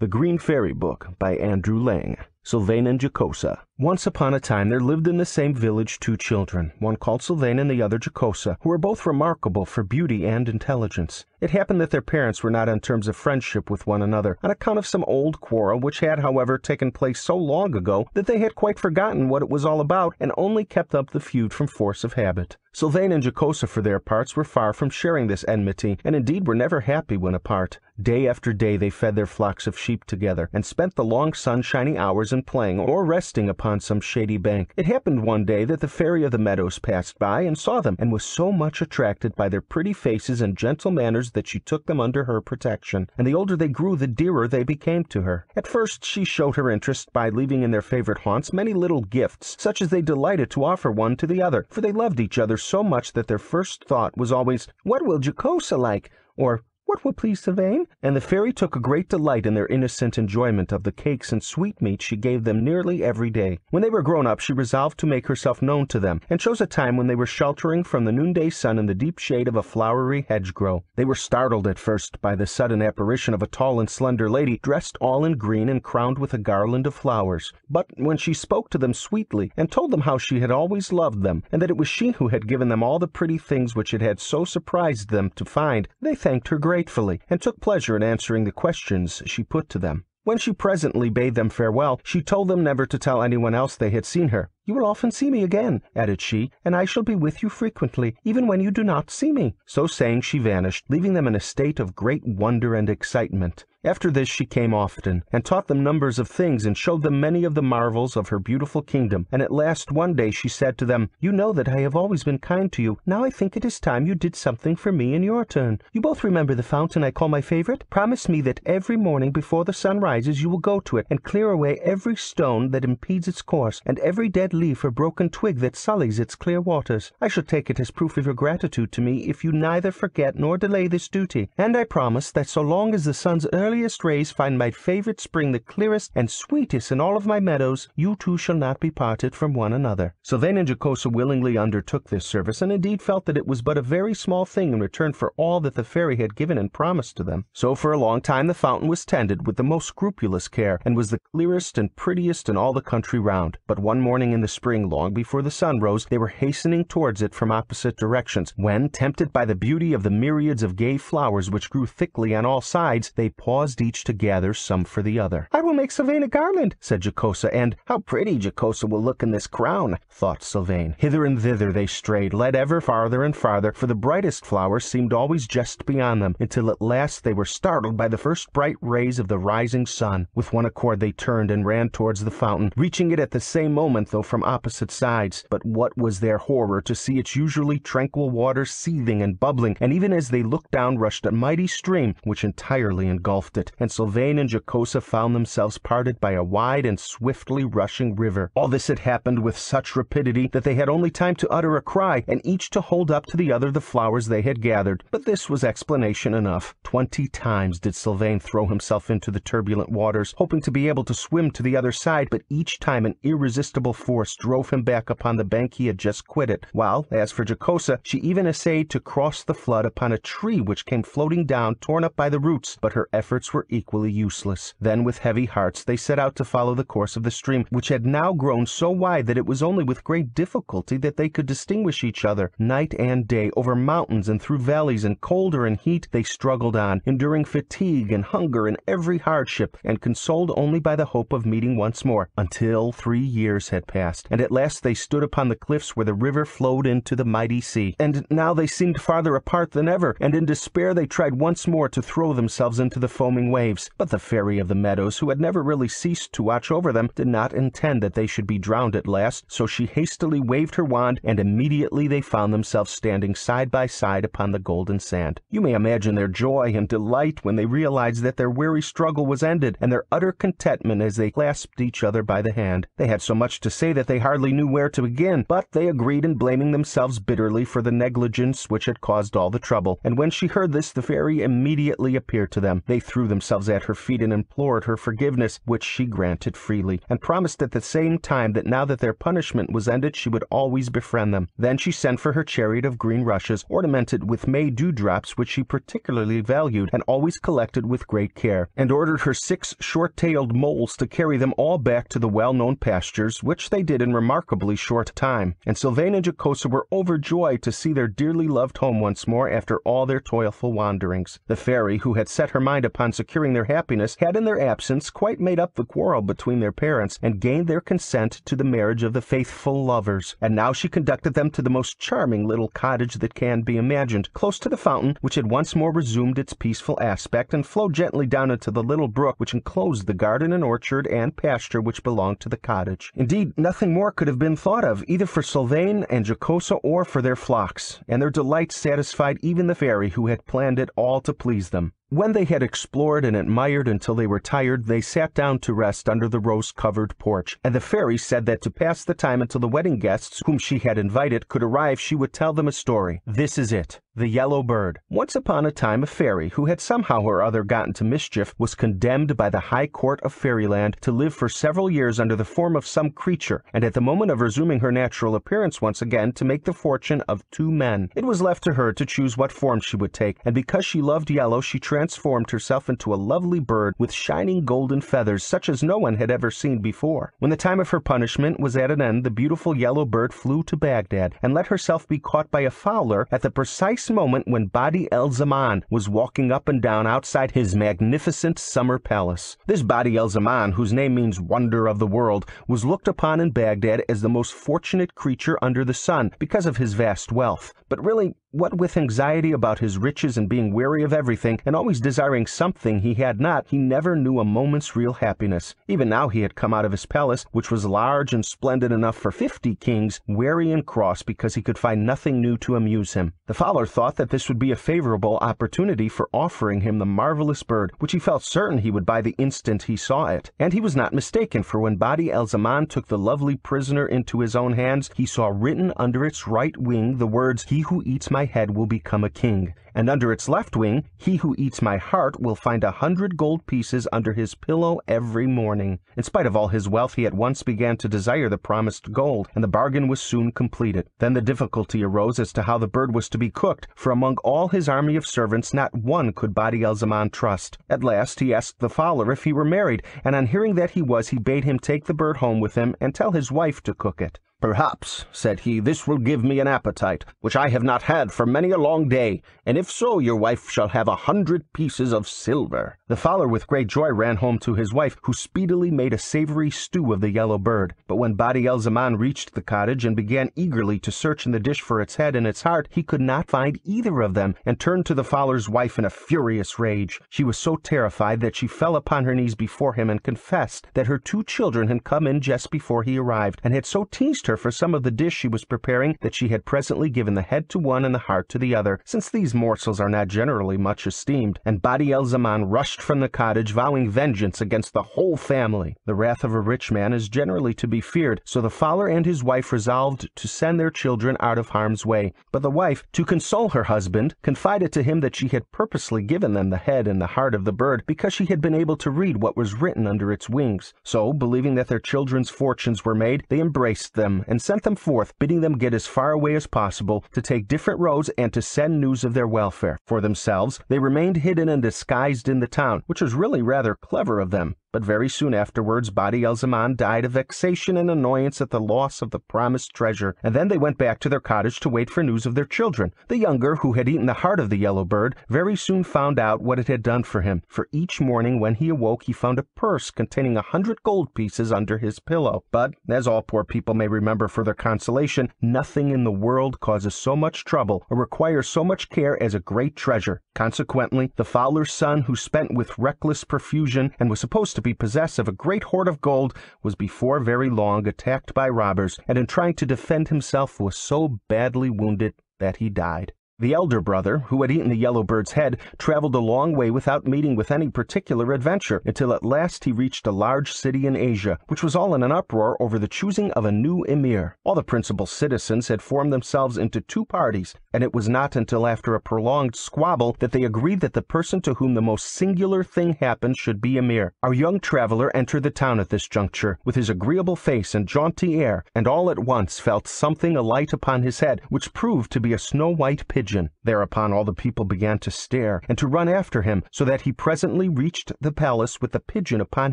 The Green Fairy Book by Andrew Lang. Sylvain and Jocosa. Once upon a time there lived in the same village two children, one called Sylvain and the other Jocosa, who were both remarkable for beauty and intelligence. It happened that their parents were not on terms of friendship with one another, on account of some old quarrel which had, however, taken place so long ago that they had quite forgotten what it was all about and only kept up the feud from force of habit. Sylvain and Jocosa, for their parts, were far from sharing this enmity, and indeed were never happy when apart. Day after day they fed their flocks of sheep together, and spent the long sunshiny hours in playing or resting upon some shady bank. It happened one day that the fairy of the meadows passed by and saw them, and was so much attracted by their pretty faces and gentle manners that she took them under her protection, and the older they grew the dearer they became to her. At first she showed her interest by leaving in their favorite haunts many little gifts, such as they delighted to offer one to the other, for they loved each other so much that their first thought was always, "What will Jocosa like?" or what will please Sylvain?" And the Fairy took a great delight in their innocent enjoyment of the cakes and sweetmeats she gave them nearly every day. When they were grown up she resolved to make herself known to them, and chose a time when they were sheltering from the noonday sun in the deep shade of a flowery hedgerow. They were startled at first by the sudden apparition of a tall and slender lady, dressed all in green and crowned with a garland of flowers. But when she spoke to them sweetly, and told them how she had always loved them, and that it was she who had given them all the pretty things which it had so surprised them to find, they thanked her greatly gratefully, and took pleasure in answering the questions she put to them. When she presently bade them farewell, she told them never to tell anyone else they had seen her. You will often see me again, added she, and I shall be with you frequently, even when you do not see me. So saying, she vanished, leaving them in a state of great wonder and excitement. After this she came often, and taught them numbers of things, and showed them many of the marvels of her beautiful kingdom. And at last one day she said to them, You know that I have always been kind to you. Now I think it is time you did something for me in your turn. You both remember the fountain I call my favorite? Promise me that every morning before the sun rises you will go to it, and clear away every stone that impedes its course, and every dead leaf or broken twig that sullies its clear waters. I shall take it as proof of your gratitude to me if you neither forget nor delay this duty. And I promise that so long as the sun's early earliest rays find my favorite spring the clearest and sweetest in all of my meadows, you two shall not be parted from one another. Sylvain and Jocosa willingly undertook this service, and indeed felt that it was but a very small thing in return for all that the fairy had given and promised to them. So for a long time the fountain was tended with the most scrupulous care, and was the clearest and prettiest in all the country round. But one morning in the spring, long before the sun rose, they were hastening towards it from opposite directions, when, tempted by the beauty of the myriads of gay flowers which grew thickly on all sides, they paused caused each to gather some for the other. "I will make Sylvain a garland," said Jocosa, and "How pretty Jocosa will look in this crown!" thought Sylvain. Hither and thither they strayed, led ever farther and farther, for the brightest flowers seemed always just beyond them, until at last they were startled by the first bright rays of the rising sun. With one accord they turned and ran towards the fountain, reaching it at the same moment, though from opposite sides. But what was their horror to see its usually tranquil waters seething and bubbling, and even as they looked down rushed a mighty stream which entirely engulfed engulfed it, and Sylvain and Jocosa found themselves parted by a wide and swiftly rushing river. All this had happened with such rapidity that they had only time to utter a cry, and each to hold up to the other the flowers they had gathered. But this was explanation enough. Twenty times did Sylvain throw himself into the turbulent waters, hoping to be able to swim to the other side, but each time an irresistible force drove him back upon the bank he had just quitted, while, as for Jocosa, she even essayed to cross the flood upon a tree which came floating down, torn up by the roots, but her efforts efforts were equally useless. Then with heavy hearts they set out to follow the course of the stream, which had now grown so wide that it was only with great difficulty that they could distinguish each other. Night and day, over mountains and through valleys, in colder and heat, they struggled on, enduring fatigue and hunger and every hardship, and consoled only by the hope of meeting once more, until three years had passed, and at last they stood upon the cliffs where the river flowed into the mighty sea. And now they seemed farther apart than ever, and in despair they tried once more to throw themselves into the foam foaming waves, but the Fairy of the Meadows, who had never really ceased to watch over them, did not intend that they should be drowned at last, so she hastily waved her wand, and immediately they found themselves standing side by side upon the golden sand. You may imagine their joy and delight when they realized that their weary struggle was ended, and their utter contentment as they clasped each other by the hand. They had so much to say that they hardly knew where to begin, but they agreed in blaming themselves bitterly for the negligence which had caused all the trouble. And when she heard this, the fairy immediately appeared to them. They threw threw themselves at her feet and implored her forgiveness, which she granted freely, and promised at the same time that now that their punishment was ended she would always befriend them. Then she sent for her chariot of green rushes, ornamented with May dewdrops, which she particularly valued and always collected with great care, and ordered her six short-tailed moles to carry them all back to the well-known pastures, which they did in remarkably short time. And Sylvain and Jocosa were overjoyed to see their dearly loved home once more after all their toilful wanderings. The fairy, who had set her mind upon upon securing their happiness, had in their absence quite made up the quarrel between their parents, and gained their consent to the marriage of the faithful lovers. And now she conducted them to the most charming little cottage that can be imagined, close to the fountain, which had once more resumed its peaceful aspect, and flowed gently down into the little brook which enclosed the garden and orchard and pasture which belonged to the cottage. Indeed, nothing more could have been thought of, either for Sylvain and Jocosa or for their flocks, and their delight satisfied even the fairy who had planned it all to please them. When they had explored and admired until they were tired, they sat down to rest under the rose-covered porch, and the fairy said that to pass the time until the wedding guests whom she had invited could arrive she would tell them a story. This is it. The Yellow Bird. Once upon a time a fairy, who had somehow or other got into mischief, was condemned by the High Court of Fairyland to live for several years under the form of some creature, and at the moment of resuming her natural appearance once again to make the fortune of two men. It was left to her to choose what form she would take, and because she loved yellow, she transformed herself into a lovely bird with shining golden feathers such as no one had ever seen before. When the time of her punishment was at an end, the beautiful yellow bird flew to Bagdad, and let herself be caught by a fowler at the precise moment when Badi El Zaman was walking up and down outside his magnificent summer palace. This Badi El Zaman, whose name means wonder of the world, was looked upon in Baghdad as the most fortunate creature under the sun because of his vast wealth. But really, what with anxiety about his riches and being weary of everything, and always desiring something he had not, he never knew a moment's real happiness. Even now he had come out of his palace, which was large and splendid enough for fifty kings, weary and cross because he could find nothing new to amuse him. The fowler thought that this would be a favorable opportunity for offering him the marvelous bird, which he felt certain he would buy the instant he saw it. And he was not mistaken, for when Badi el Zaman took the lovely prisoner into his own hands, he saw written under its right wing the words, He who eats my my head will become a king, and under its left wing he who eats my heart will find a hundred gold pieces under his pillow every morning. In spite of all his wealth he at once began to desire the promised gold, and the bargain was soon completed. Then the difficulty arose as to how the bird was to be cooked, for among all his army of servants not one could Badi al Zaman trust. At last he asked the fowler if he were married, and on hearing that he was he bade him take the bird home with him and tell his wife to cook it. Perhaps, said he, this will give me an appetite, which I have not had for many a long day, and if so, your wife shall have a hundred pieces of silver. The fowler with great joy ran home to his wife, who speedily made a savoury stew of the yellow bird. But when Badi el Zaman reached the cottage and began eagerly to search in the dish for its head and its heart, he could not find either of them, and turned to the fowler's wife in a furious rage. She was so terrified that she fell upon her knees before him and confessed that her two children had come in just before he arrived, and had so teased her her for some of the dish she was preparing that she had presently given the head to one and the heart to the other, since these morsels are not generally much esteemed, and Badi el Zaman rushed from the cottage vowing vengeance against the whole family. The wrath of a rich man is generally to be feared, so the Fowler and his wife resolved to send their children out of harm's way. But the wife, to console her husband, confided to him that she had purposely given them the head and the heart of the bird because she had been able to read what was written under its wings. So, believing that their children's fortunes were made, they embraced them and sent them forth, bidding them get as far away as possible, to take different roads and to send news of their welfare. For themselves, they remained hidden and disguised in the town, which was really rather clever of them but very soon afterwards Badi al Zaman died of vexation and annoyance at the loss of the promised treasure, and then they went back to their cottage to wait for news of their children. The younger, who had eaten the heart of the yellow bird, very soon found out what it had done for him, for each morning when he awoke he found a purse containing a hundred gold pieces under his pillow. But, as all poor people may remember for their consolation, nothing in the world causes so much trouble or requires so much care as a great treasure. Consequently, the fowler's son, who spent with reckless profusion and was supposed to to be possessed of a great hoard of gold, was before very long attacked by robbers, and in trying to defend himself was so badly wounded that he died. The elder brother, who had eaten the yellow bird's head, traveled a long way without meeting with any particular adventure, until at last he reached a large city in Asia, which was all in an uproar over the choosing of a new emir. All the principal citizens had formed themselves into two parties, and it was not until after a prolonged squabble that they agreed that the person to whom the most singular thing happened should be Emir. Our young traveller entered the town at this juncture, with his agreeable face and jaunty air, and all at once felt something alight upon his head, which proved to be a snow-white pigeon. Thereupon all the people began to stare, and to run after him, so that he presently reached the palace with the pigeon upon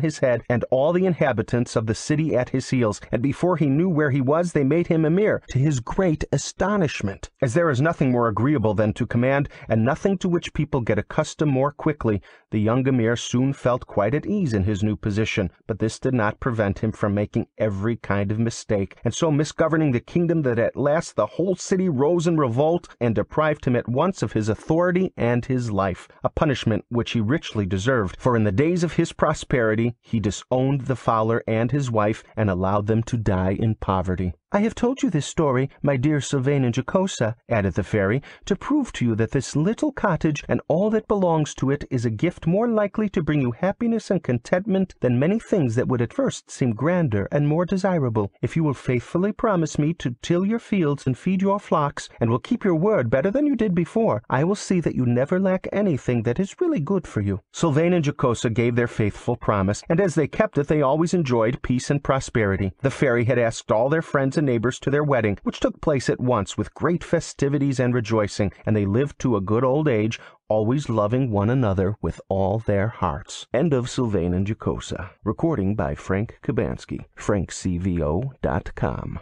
his head, and all the inhabitants of the city at his heels, and before he knew where he was they made him Emir, to his great astonishment. As there is no nothing more agreeable than to command, and nothing to which people get accustomed more quickly the young emir soon felt quite at ease in his new position, but this did not prevent him from making every kind of mistake, and so misgoverning the kingdom that at last the whole city rose in revolt and deprived him at once of his authority and his life, a punishment which he richly deserved, for in the days of his prosperity he disowned the fowler and his wife and allowed them to die in poverty. I have told you this story, my dear Sylvain and Jocosa, added the fairy, to prove to you that this little cottage and all that belongs to it is a gift gift more likely to bring you happiness and contentment than many things that would at first seem grander and more desirable, if you will faithfully promise me to till your fields and feed your flocks, and will keep your word better than you did before, I will see that you never lack anything that is really good for you. Sylvain and Jocosa gave their faithful promise, and as they kept it they always enjoyed peace and prosperity. The fairy had asked all their friends and neighbors to their wedding, which took place at once with great festivities and rejoicing, and they lived to a good old age, always loving one another with all their hearts. End of Sylvain and Jocosa. Recording by Frank Kabansky. FrankCVO.com.